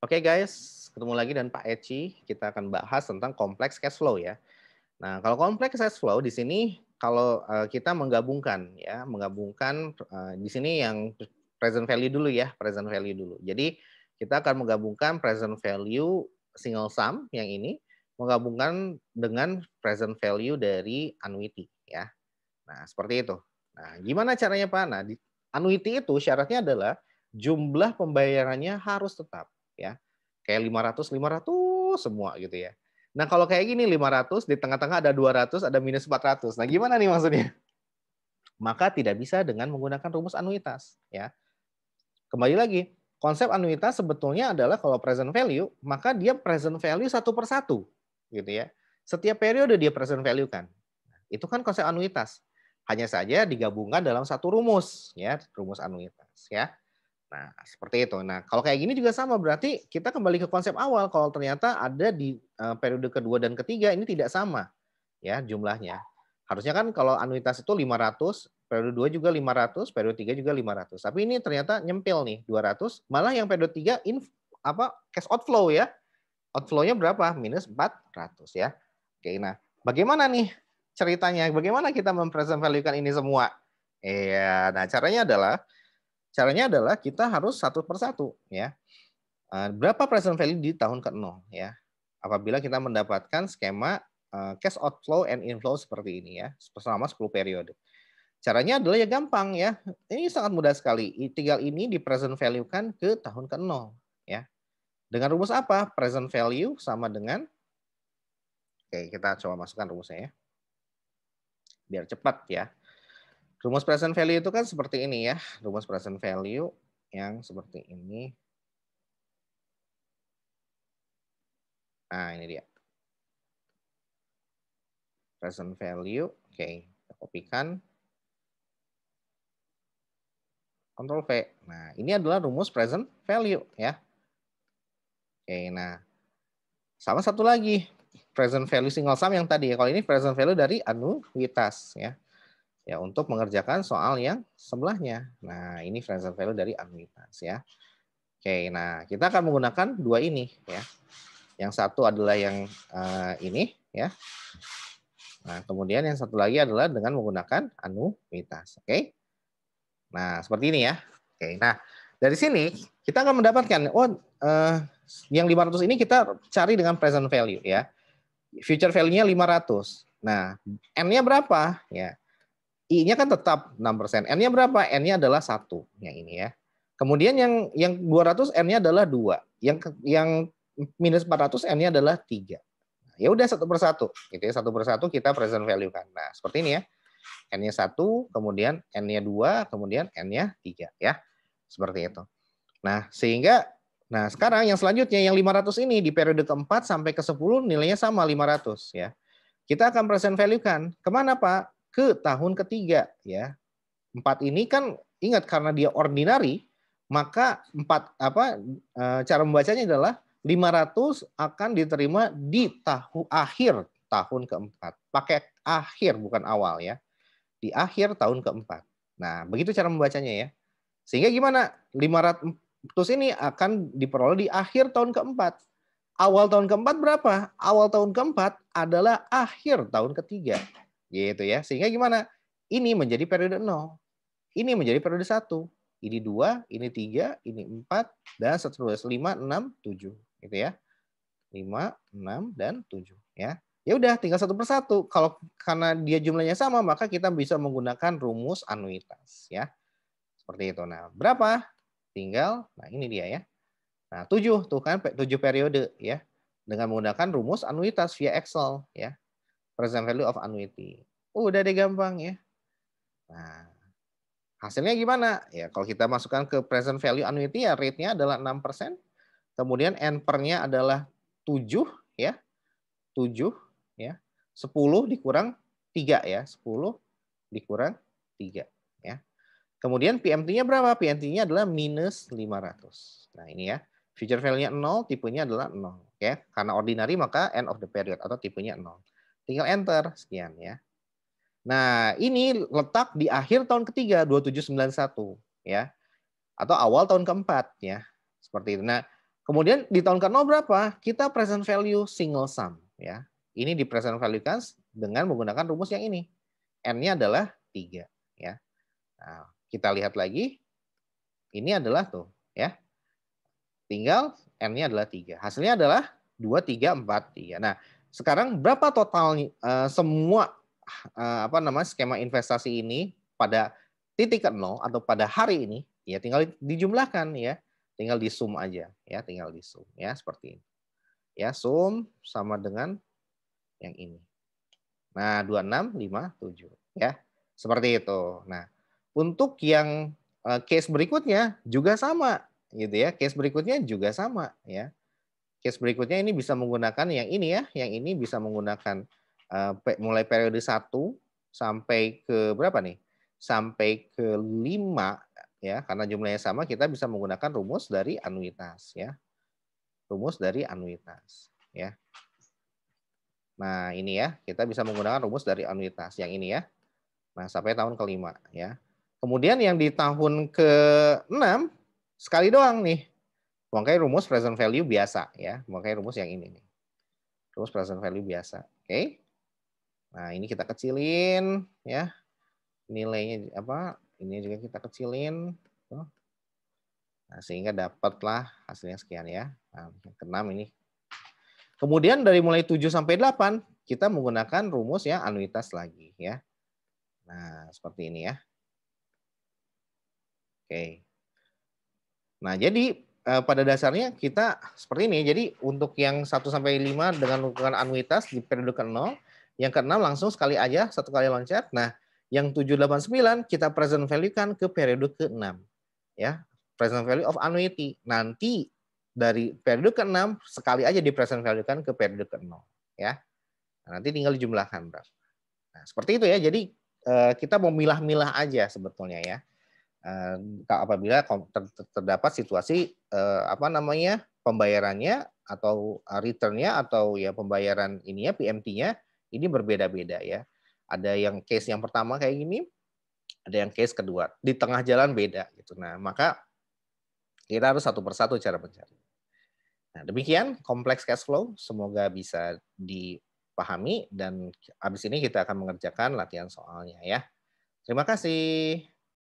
Oke okay guys, ketemu lagi dan Pak Eci. Kita akan bahas tentang kompleks cash flow ya. Nah, kalau kompleks cash flow di sini kalau eh, kita menggabungkan ya, menggabungkan eh, di sini yang present value dulu ya, present value dulu. Jadi kita akan menggabungkan present value single sum yang ini menggabungkan dengan present value dari annuity ya. Nah, seperti itu. Nah, gimana caranya Pak? Nah, di, annuity itu syaratnya adalah jumlah pembayarannya harus tetap ya. Kayak 500 500 semua gitu ya. Nah, kalau kayak gini 500 di tengah-tengah ada 200, ada minus 400. Nah, gimana nih maksudnya? Maka tidak bisa dengan menggunakan rumus anuitas, ya. Kembali lagi, konsep anuitas sebetulnya adalah kalau present value, maka dia present value satu per satu. gitu ya. Setiap periode dia present value kan. Itu kan konsep anuitas. Hanya saja digabungkan dalam satu rumus, ya, rumus anuitas, ya. Nah, seperti itu. Nah, kalau kayak gini juga sama berarti kita kembali ke konsep awal kalau ternyata ada di eh, periode kedua dan ketiga ini tidak sama ya jumlahnya. Harusnya kan kalau anuitas itu 500, periode 2 juga 500, periode 3 juga 500. Tapi ini ternyata nyempil nih 200, malah yang periode 3 in apa cash outflow ya. Outflow-nya berapa? Minus 400 ya. Oke, nah bagaimana nih ceritanya? Bagaimana kita mempresent value-kan ini semua? Iya, nah caranya adalah Caranya adalah kita harus satu persatu ya. Eh, berapa present value di tahun ke-0 ya. Apabila kita mendapatkan skema eh, cash outflow and inflow seperti ini ya selama 10 periode. Caranya adalah ya gampang ya. Ini sangat mudah sekali. Tinggal ini di present value kan ke tahun ke-0 ya. Dengan rumus apa? Present value sama dengan Oke, kita coba masukkan rumusnya ya. Biar cepat ya. Rumus present value itu kan seperti ini ya. Rumus present value yang seperti ini. Nah, ini dia. Present value. Oke, okay. kita kopikan. Ctrl V. Nah, ini adalah rumus present value ya. Oke, nah. Sama satu lagi, present value single sum yang tadi ya. Kalau ini present value dari anuitas ya ya untuk mengerjakan soal yang sebelahnya. Nah, ini present value dari anuitas ya. Oke, nah kita akan menggunakan dua ini ya. Yang satu adalah yang uh, ini ya. Nah, kemudian yang satu lagi adalah dengan menggunakan anuitas. Oke. Nah, seperti ini ya. Oke. Nah, dari sini kita akan mendapatkan oh uh, yang 500 ini kita cari dengan present value ya. Future value-nya 500. Nah, n-nya berapa? Ya. I-nya kan tetap 6%. N-nya berapa? N-nya adalah satu yang ini ya. Kemudian yang yang 200 N-nya adalah dua Yang yang minus 400 N-nya adalah tiga nah, ya udah satu persatu. Gitu ya, satu persatu kita present value kan. Nah, seperti ini ya. N-nya 1, kemudian N-nya 2, kemudian N-nya 3 ya. Seperti itu. Nah, sehingga nah sekarang yang selanjutnya yang 500 ini di periode keempat sampai ke 10 nilainya sama 500 ya. Kita akan present value kan. Kemana Pak? ke tahun ketiga ya. Empat ini kan ingat karena dia ordinary maka empat apa eh, cara membacanya adalah 500 akan diterima di tahun akhir tahun keempat. Pakai akhir bukan awal ya. Di akhir tahun keempat. Nah, begitu cara membacanya ya. Sehingga gimana? 500 ini akan diperoleh di akhir tahun keempat. Awal tahun keempat berapa? Awal tahun keempat adalah akhir tahun ketiga. Gitu ya. Sehingga gimana? Ini menjadi periode 0. Ini menjadi periode satu Ini dua ini tiga ini empat dan seterusnya lima enam tujuh Gitu ya. lima enam dan tujuh Ya. Ya udah, tinggal satu persatu. Kalau karena dia jumlahnya sama, maka kita bisa menggunakan rumus anuitas. Ya, seperti itu. Nah, berapa? Tinggal, nah ini dia ya. Nah, tujuh tuh kan tujuh periode ya dengan menggunakan rumus anuitas via Excel ya present value of annuity. Uh, Udah deh gampang ya. Nah, hasilnya gimana? Ya kalau kita masukkan ke present value annuity ya rate-nya adalah 6%, kemudian N per-nya adalah 7 ya. 7 ya. 10 dikurang 3 ya, 10 dikurang 3 ya. Kemudian PMT-nya berapa? PMT-nya adalah minus 500. Nah, ini ya. Future value-nya 0, tipenya adalah 0. Ya. Karena ordinary maka end of the period atau tipenya 0. Tinggal enter sekian ya. Nah, ini letak di akhir tahun ketiga 2791 ya. Atau awal tahun keempat ya. Seperti itu. Nah, kemudian di tahun ke-0 berapa? Kita present value single sum ya. Ini di present value kan dengan menggunakan rumus yang ini. N-nya adalah 3 ya. Nah, kita lihat lagi. Ini adalah tuh ya. Tinggal N-nya adalah 3. Hasilnya adalah dua tiga empat tiga. Nah, sekarang berapa total uh, semua uh, apa nama skema investasi ini pada titik nol atau pada hari ini ya tinggal dijumlahkan ya, tinggal di sum aja ya, tinggal di sum ya seperti ini. Ya, sum sama dengan yang ini. Nah, 2657 ya. Seperti itu. Nah, untuk yang eh, case berikutnya juga sama gitu ya. Case berikutnya juga sama ya. Case berikutnya ini bisa menggunakan yang ini ya, yang ini bisa menggunakan eh, mulai periode 1 sampai ke berapa nih? Sampai ke 5 ya, karena jumlahnya sama kita bisa menggunakan rumus dari anuitas ya. Rumus dari anuitas ya. Nah, ini ya, kita bisa menggunakan rumus dari anuitas yang ini ya. Nah, sampai tahun kelima ya. Kemudian yang di tahun ke-6 sekali doang nih. Pakai rumus present value biasa ya, Pakai rumus yang ini nih. Rumus present value biasa. Oke. Okay? Nah, ini kita kecilin ya. Nilainya apa? Ini juga kita kecilin. Gitu. Nah, sehingga dapatlah hasilnya sekian ya. Nah, yang keenam ini. Kemudian dari mulai 7 sampai 8 kita menggunakan rumus ya anuitas lagi ya. Nah, seperti ini ya. Oke. Nah, jadi Eh, pada dasarnya kita seperti ini. Jadi untuk yang 1 sampai 5 dengan ukuran anuitas di periode ke-0, yang ke-6 langsung sekali aja satu kali loncat. Nah, yang 789 kita present value-kan ke periode ke-6. Ya, present value of annuity. Nanti dari periode ke-6 sekali aja di present value-kan ke periode ke-0, ya. Nah, nanti tinggal dijumlahkan, Bro. Nah, seperti itu ya. Jadi eh, kita mau milah-milah aja sebetulnya ya apabila terdapat situasi apa namanya pembayarannya atau returnnya atau ya pembayaran ininya PMT-nya ini berbeda-beda ya. Ada yang case yang pertama kayak gini, ada yang case kedua di tengah jalan beda gitu. Nah maka kita harus satu persatu cara mencari. Nah demikian kompleks cash flow semoga bisa dipahami dan habis ini kita akan mengerjakan latihan soalnya ya. Terima kasih.